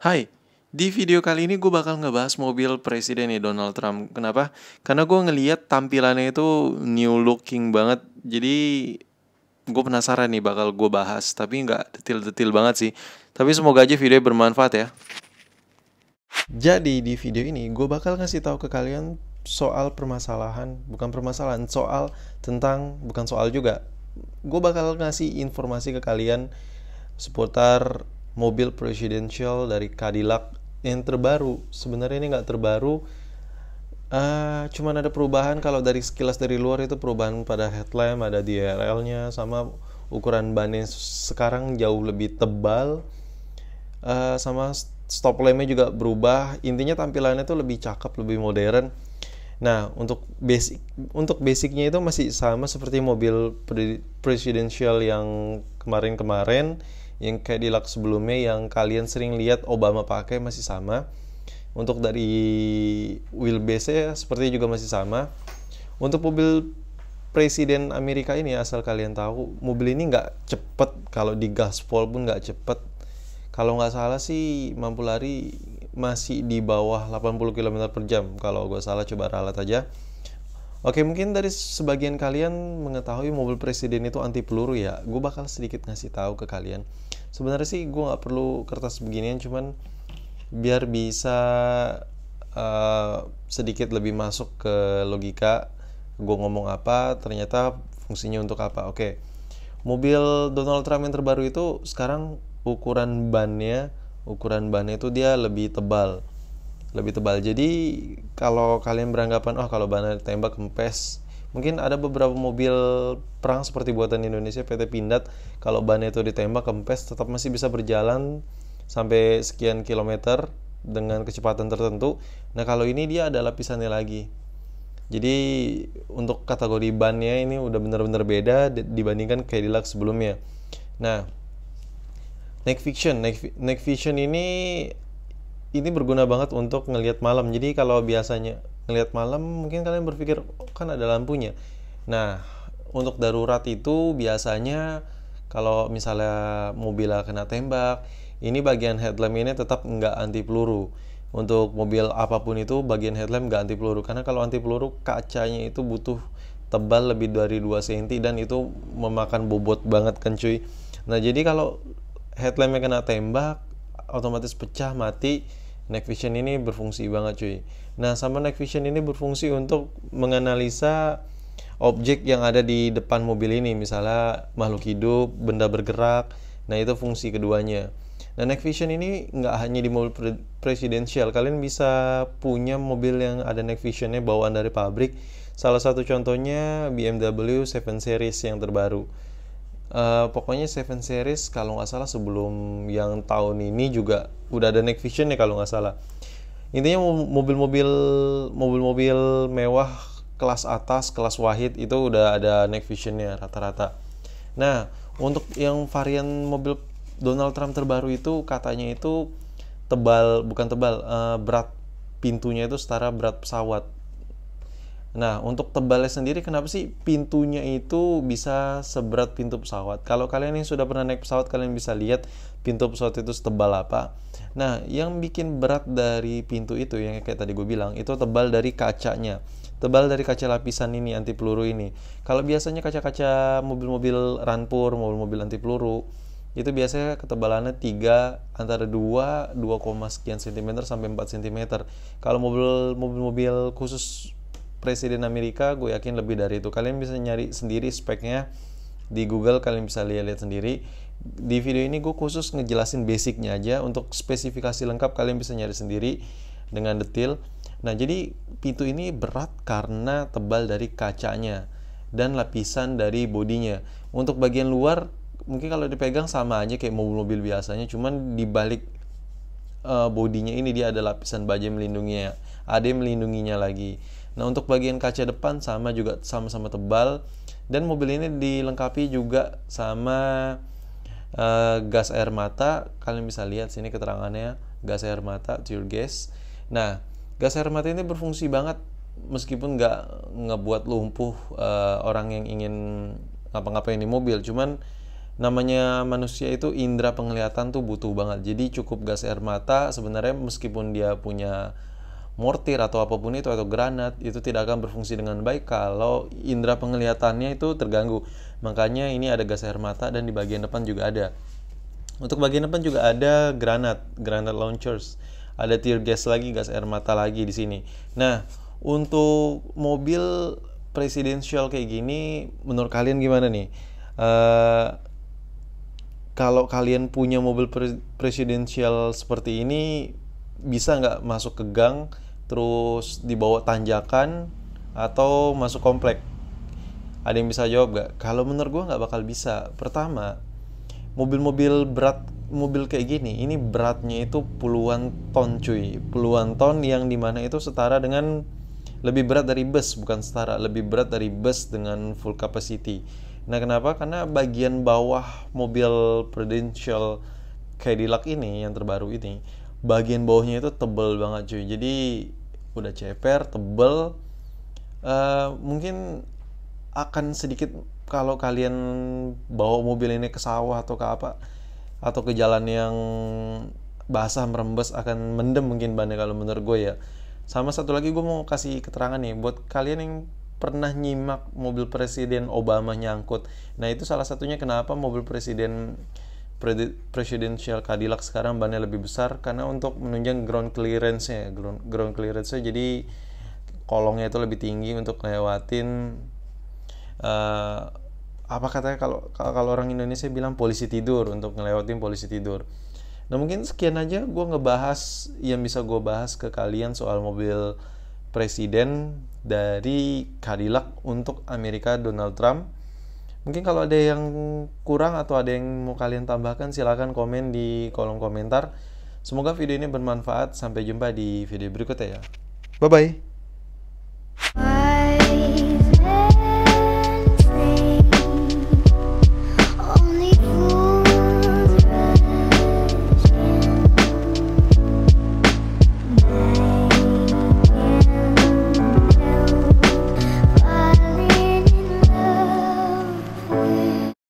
Hai, di video kali ini gue bakal ngebahas mobil presiden nih Donald Trump. Kenapa? Karena gue ngeliat tampilannya itu new looking banget. Jadi gue penasaran nih bakal gue bahas. Tapi nggak detil-detil banget sih. Tapi semoga aja video bermanfaat ya. Jadi di video ini gue bakal ngasih tahu ke kalian soal permasalahan, bukan permasalahan, soal tentang, bukan soal juga. Gue bakal ngasih informasi ke kalian seputar mobil presidential dari Cadillac yang terbaru sebenarnya ini nggak terbaru uh, cuman ada perubahan kalau dari sekilas dari luar itu perubahan pada headlamp ada DRL-nya sama ukuran bannya sekarang jauh lebih tebal uh, sama stop lampnya juga berubah intinya tampilannya itu lebih cakep lebih modern nah untuk basic untuk basicnya itu masih sama seperti mobil presidensial presidential yang kemarin-kemarin yang kayak di lak sebelumnya yang kalian sering lihat Obama pakai masih sama untuk dari wheelbase ya seperti juga masih sama untuk mobil presiden Amerika ini asal kalian tahu mobil ini nggak cepet kalau di gaspol pun nggak cepet kalau nggak salah sih mampu lari masih di bawah 80 km per jam kalau gue salah coba ralat aja Oke, mungkin dari sebagian kalian mengetahui mobil presiden itu anti peluru ya. Gue bakal sedikit ngasih tahu ke kalian. Sebenarnya sih gue nggak perlu kertas beginian, cuman biar bisa uh, sedikit lebih masuk ke logika gue ngomong apa, ternyata fungsinya untuk apa. Oke, mobil Donald Trump yang terbaru itu sekarang ukuran bannya, ukuran bannya itu dia lebih tebal lebih tebal jadi kalau kalian beranggapan oh kalau bahan tembak kempes mungkin ada beberapa mobil perang seperti buatan Indonesia PT Pindad kalau ban itu ditembak kempes tetap masih bisa berjalan sampai sekian kilometer dengan kecepatan tertentu nah kalau ini dia ada lapisannya lagi jadi untuk kategori bannya ini udah bener-bener beda dibandingkan Cadillac sebelumnya nah Next Fiction Next Night Vision ini ini berguna banget untuk ngelihat malam. Jadi kalau biasanya ngelihat malam mungkin kalian berpikir oh, kan ada lampunya. Nah, untuk darurat itu biasanya kalau misalnya mobil kena tembak, ini bagian headlamp ini tetap nggak anti peluru. Untuk mobil apapun itu bagian headlamp nggak anti peluru karena kalau anti peluru kacanya itu butuh tebal lebih dari 2 cm dan itu memakan bobot banget kan cuy. Nah, jadi kalau headlampnya kena tembak otomatis pecah mati night vision ini berfungsi banget cuy nah sama night vision ini berfungsi untuk menganalisa objek yang ada di depan mobil ini misalnya makhluk hidup benda bergerak nah itu fungsi keduanya nah night vision ini nggak hanya di mobil presidensial kalian bisa punya mobil yang ada night visionnya bawaan dari pabrik salah satu contohnya BMW 7 Series yang terbaru Uh, pokoknya Seven Series kalau nggak salah sebelum yang tahun ini juga udah ada next Vision ya kalau nggak salah. Intinya mobil-mobil mobil-mobil mewah kelas atas, kelas wahid itu udah ada vision Visionnya rata-rata. Nah, untuk yang varian mobil Donald Trump terbaru itu katanya itu tebal bukan tebal uh, berat pintunya itu setara berat pesawat Nah, untuk tebalnya sendiri kenapa sih pintunya itu bisa seberat pintu pesawat? Kalau kalian yang sudah pernah naik pesawat, kalian bisa lihat pintu pesawat itu setebal apa. Nah, yang bikin berat dari pintu itu yang kayak tadi gue bilang, itu tebal dari kacanya. Tebal dari kaca lapisan ini anti peluru ini. Kalau biasanya kaca-kaca mobil-mobil ranpur mobil-mobil anti peluru itu biasanya ketebalannya 3 antara 2 2, sekian cm sampai 4 cm. Kalau mobil-mobil khusus presiden Amerika gue yakin lebih dari itu kalian bisa nyari sendiri speknya di Google kalian bisa lihat-lihat sendiri di video ini gue khusus ngejelasin basicnya aja untuk spesifikasi lengkap kalian bisa nyari sendiri dengan detail nah jadi pintu ini berat karena tebal dari kacanya dan lapisan dari bodinya untuk bagian luar mungkin kalau dipegang sama aja kayak mobil-mobil biasanya cuman di balik uh, bodinya ini dia ada lapisan baja melindunginya ada yang melindunginya lagi Nah untuk bagian kaca depan sama juga sama-sama tebal dan mobil ini dilengkapi juga sama uh, gas air mata. Kalian bisa lihat sini keterangannya gas air mata tear gas. Nah gas air mata ini berfungsi banget meskipun nggak ngebuat lumpuh uh, orang yang ingin ngapa-ngapain di mobil. Cuman namanya manusia itu indera penglihatan tuh butuh banget jadi cukup gas air mata sebenarnya meskipun dia punya mortir atau apapun itu atau granat itu tidak akan berfungsi dengan baik kalau indera penglihatannya itu terganggu. Makanya ini ada gas air mata dan di bagian depan juga ada. Untuk bagian depan juga ada granat, granat launchers. Ada tear gas lagi, gas air mata lagi di sini. Nah, untuk mobil presidensial kayak gini menurut kalian gimana nih? Uh, kalau kalian punya mobil presidensial seperti ini bisa nggak masuk ke gang terus dibawa tanjakan atau masuk komplek ada yang bisa jawab nggak kalau menurut gue nggak bakal bisa pertama mobil-mobil berat mobil kayak gini ini beratnya itu puluhan ton cuy puluhan ton yang dimana itu setara dengan lebih berat dari bus bukan setara lebih berat dari bus dengan full capacity nah kenapa karena bagian bawah mobil prudential Cadillac ini yang terbaru ini bagian bawahnya itu tebel banget cuy jadi udah ceper tebel uh, mungkin akan sedikit kalau kalian bawa mobil ini ke sawah atau ke apa atau ke jalan yang basah merembes akan mendem mungkin bannya kalau menurut gue ya sama satu lagi gue mau kasih keterangan nih buat kalian yang pernah nyimak mobil presiden Obama nyangkut nah itu salah satunya kenapa mobil presiden presidential Cadillac sekarang bannya lebih besar karena untuk menunjang ground clearance-nya ground, ground clearance-nya jadi kolongnya itu lebih tinggi untuk lewatin uh, apa katanya kalau kalau orang Indonesia bilang polisi tidur untuk ngelewatin polisi tidur nah mungkin sekian aja gue ngebahas yang bisa gue bahas ke kalian soal mobil presiden dari Cadillac untuk Amerika Donald Trump Mungkin kalau ada yang kurang atau ada yang mau kalian tambahkan silahkan komen di kolom komentar. Semoga video ini bermanfaat. Sampai jumpa di video berikutnya ya. Bye-bye.